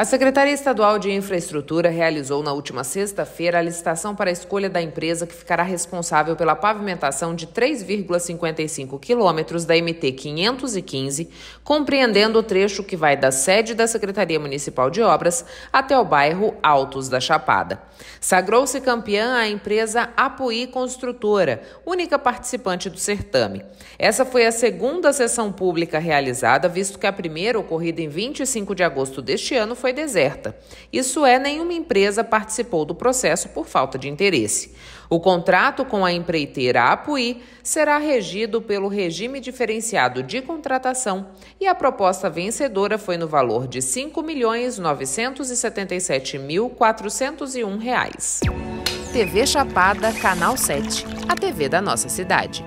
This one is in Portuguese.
A Secretaria Estadual de Infraestrutura realizou na última sexta-feira a licitação para a escolha da empresa que ficará responsável pela pavimentação de 3,55 quilômetros da MT 515, compreendendo o trecho que vai da sede da Secretaria Municipal de Obras até o bairro Altos da Chapada. Sagrou-se campeã a empresa Apuí Construtora, única participante do certame. Essa foi a segunda sessão pública realizada, visto que a primeira, ocorrida em 25 de agosto deste ano, foi foi deserta. Isso é, nenhuma empresa participou do processo por falta de interesse. O contrato com a empreiteira Apuí será regido pelo regime diferenciado de contratação e a proposta vencedora foi no valor de R$ 5.977.401. TV Chapada, Canal 7, a TV da nossa cidade.